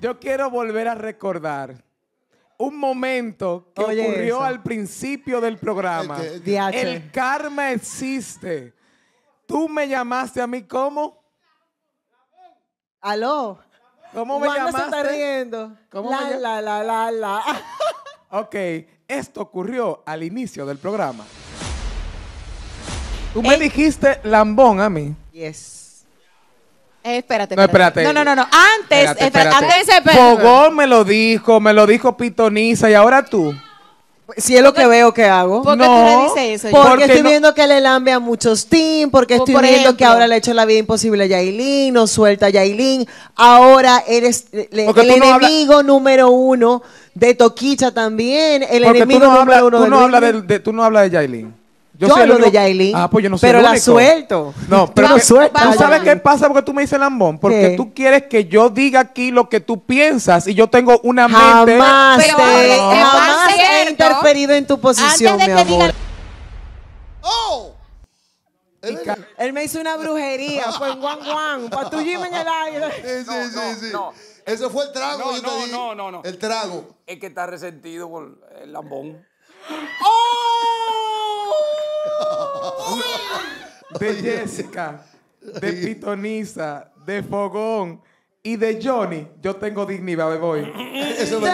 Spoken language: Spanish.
Yo quiero volver a recordar un momento que ocurrió al principio del programa. Este, este, El, karma existe. Tú me llamaste a mí ¿cómo? Aló. ¿Cómo me llamaste? se está riendo. ¿Cómo la, la, la, la, la. ok, esto ocurrió al inicio del programa. Tú me dijiste lambón a mí. Yes. Eh, espérate, No, espérate. No, no, no, no. Antes, espérate, espérate. antes espérate. Fogón me lo dijo, me lo dijo Pitoniza y ahora tú. Si es lo que veo que hago. ¿Por qué tú le dices eso? Porque, estoy viendo que le lambe a muchos teams, porque estoy viendo que ahora le ha hecho la vida imposible a Yailin, no suelta a Yailin. Ahora eres el enemigo número uno de Toquicha también, el porque enemigo tú número uno tú de, no habla de, Tú no hablas de Yailin. Yo, soy lo de Yailin. Ah, pues yo no sé. Pero la suelto. No, pero la suelto. tú sabes qué pasa porque tú me dices lambón. Porque tú quieres que yo diga aquí lo que tú piensas y yo tengo una mente. Pero, te, jamás he interferido en tu posición, Antes mi amor. ¡Oh! Él me hizo una brujería, fue en guan guan, para tu en el aire. Sí, sí, sí, sí. No, Eso fue el trago, no, no, no, no, no. El trago. Es que está resentido por el lambón. ¡Oh! de Jessica, de Pitonisa, de Fogón y de Johnny, yo tengo dignidad, me voy. Eso